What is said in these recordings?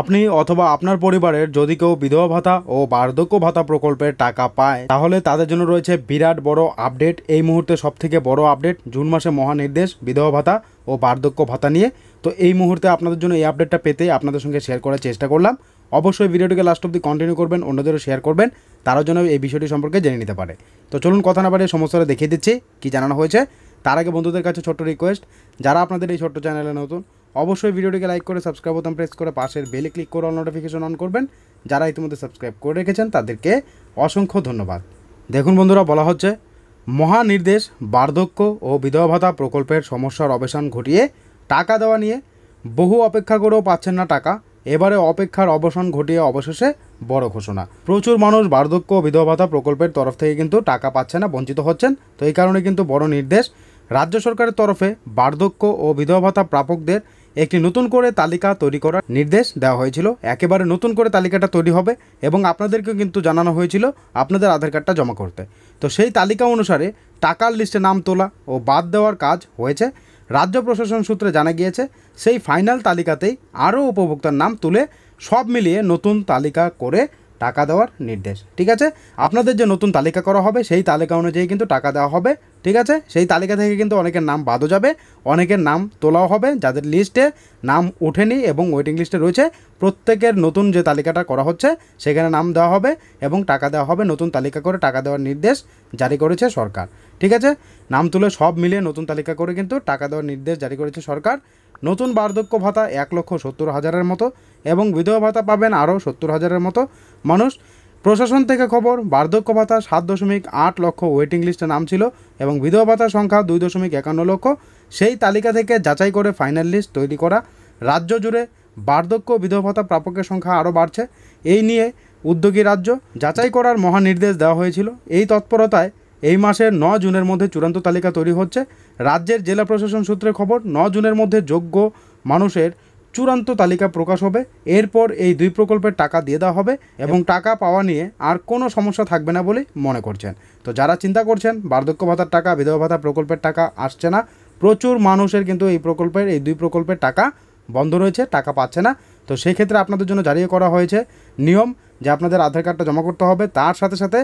আপনি অথবা আপনার পরিবারের যদি কেউ বিধবা ভাতা ও বার্ধক্য ভাতা প্রকল্পের টাকা পায় তাহলে তাদের জন্য রয়েছে বিরাট বড় আপডেট এই মুহূর্তে সবথেকে বড় আপডেট জুন মাসে মহানির্দেশ বিধবা ভাতা ও বার্ধক্য ভাতা নিয়ে তো এই মুহূর্তে আপনাদের জন্য এই আপডেটটা পেতে আপনাদের সঙ্গে শেয়ার করার চেষ্টা করলাম অবশ্যই ভিডিওটিকে লাস্ট অব্দি কন্টিনিউ করবেন অন্যদেরও শেয়ার করবেন তারা যেন এই বিষয়টি সম্পর্কে জেনে নিতে পারে তো চলুন কথা না পারে সমস্যাটা দেখিয়ে দিচ্ছি কী জানানো হয়েছে তার আগে বন্ধুদের কাছে ছোট্ট রিকোয়েস্ট যারা আপনাদের এই ছোট্ট চ্যানেলে নতুন অবশ্যই ভিডিওটিকে লাইক করে সাবস্ক্রাইব বোতাম প্রেস করে পাশের বেলে ক্লিক করে অল নোটিফিকেশন অন করবেন যারা ইতিমধ্যে সাবস্ক্রাইব করে রেখেছেন তাদেরকে অসংখ্য ধন্যবাদ দেখুন বন্ধুরা বলা হচ্ছে মহানির্দেশ বার্ধক্য ও বিধবা ভাতা প্রকল্পের সমস্যার অবসান ঘটিয়ে টাকা দেওয়া নিয়ে বহু অপেক্ষা করেও পাচ্ছেন না টাকা এবারে অপেক্ষার অবসান ঘটিয়ে অবশেষে বড় ঘোষণা প্রচুর মানুষ বার্ধক্য বিধবা ভাতা প্রকল্পের তরফ থেকে কিন্তু টাকা পাচ্ছে না বঞ্চিত হচ্ছেন তো এই কারণে কিন্তু বড় নির্দেশ রাজ্য সরকারের তরফে বার্ধক্য ও বিধবা ভাতা প্রাপকদের একটি নতুন করে তালিকা তৈরি করার নির্দেশ দেওয়া হয়েছিল একেবারে নতুন করে তালিকাটা তৈরি হবে এবং আপনাদেরকেও কিন্তু জানানো হয়েছিল আপনাদের আধার কার্ডটা জমা করতে তো সেই তালিকা অনুসারে টাকার লিস্টে নাম তোলা ও বাদ দেওয়ার কাজ হয়েছে রাজ্য প্রশাসন সূত্রে জানা গিয়েছে সেই ফাইনাল তালিকাতেই আরও উপভোক্তার নাম তুলে সব মিলিয়ে নতুন তালিকা করে টাকা দেওয়ার নির্দেশ ঠিক আছে আপনাদের যে নতুন তালিকা করা হবে সেই তালিকা অনুযায়ী কিন্তু টাকা দেওয়া হবে ঠিক আছে সেই তালিকা থেকে কিন্তু অনেকের নাম বাদও যাবে অনেকের নাম তোলাও হবে যাদের লিস্টে নাম ওঠেনি এবং ওয়েটিং লিস্টে রয়েছে প্রত্যেকের নতুন যে তালিকাটা করা হচ্ছে সেখানে নাম দেওয়া হবে এবং টাকা দেওয়া হবে নতুন তালিকা করে টাকা দেওয়ার নির্দেশ জারি করেছে সরকার ঠিক আছে নাম তুলে সব মিলিয়ে নতুন তালিকা করে কিন্তু টাকা দেওয়ার নির্দেশ জারি করেছে সরকার নতুন বার্ধক্য ভাতা এক লক্ষ সত্তর হাজারের মতো এবং বিধবা ভাতা পাবেন আরও সত্তর হাজারের মতো মানুষ প্রশাসন থেকে খবর বার্ধক্য ভাতা সাত দশমিক আট লক্ষ ওয়েটিং লিস্টে নাম ছিল এবং বিধবা ভাতার সংখ্যা দুই দশমিক একান্ন লক্ষ সেই তালিকা থেকে যাচাই করে ফাইনাল লিস্ট তৈরি করা রাজ্য জুড়ে বার্ধক্য বিধবা ভাতা প্রাপকের সংখ্যা আরও বাড়ছে এই নিয়ে উদ্যোগী রাজ্য যাচাই করার মহানির্দেশ দেওয়া হয়েছিল এই তৎপরতায় এই মাসের ন জুনের মধ্যে চূড়ান্ত তালিকা তৈরি হচ্ছে রাজ্যের জেলা প্রশাসন সূত্রে খবর ন জুনের মধ্যে যোগ্য মানুষের চূড়ান্ত তালিকা প্রকাশ হবে এরপর এই দুই প্রকল্পের টাকা দিয়ে দেওয়া হবে এবং টাকা পাওয়া নিয়ে আর কোনো সমস্যা থাকবে না বলে মনে করছেন তো যারা চিন্তা করছেন বার্ধক্য ভাতার টাকা বিধবা ভাতা প্রকল্পের টাকা আসছে না প্রচুর মানুষের কিন্তু এই প্রকল্পের এই দুই প্রকল্পের টাকা বন্ধ রয়েছে টাকা পাচ্ছে না তো সেই ক্ষেত্রে আপনাদের জন্য জারি করা হয়েছে নিয়ম যে আপনাদের আধার কার্ডটা জমা করতে হবে তার সাথে সাথে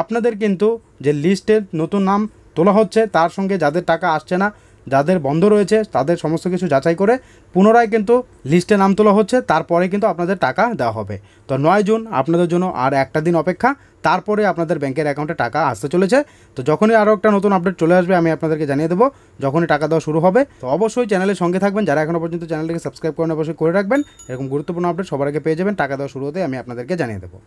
আপনাদের কিন্তু যে লিস্টের নতুন নাম তোলা হচ্ছে তার সঙ্গে যাদের টাকা আসছে না যাদের বন্ধ রয়েছে তাদের সমস্ত কিছু যাচাই করে পুনরায় কিন্তু লিস্টে নাম তোলা হচ্ছে তারপরে কিন্তু আপনাদের টাকা দেওয়া হবে তো নয় জুন আপনাদের জন্য আর একটা দিন অপেক্ষা তারপরে আপনাদের ব্যাংকের অ্যাকাউন্টে টাকা আসতে চলেছে তো যখনই আরও একটা নতুন আপডেট চলে আসবে আমি আপনাদেরকে জানিয়ে দেবো যখনই টাকা দেওয়া শুরু হবে তো অবশ্যই চ্যানেলের সঙ্গে থাকবেন যারা এখনও পর্যন্ত চ্যানেলটিকে সাবস্ক্রাইব করেন অবশ্যই করে রাখবেন এরকম গুরুত্বপূর্ণ আপডেট সবার আগে পেয়ে যাবেন টাকা দেওয়া শুরু হতে আমি আপনাদেরকে জানিয়ে দেবো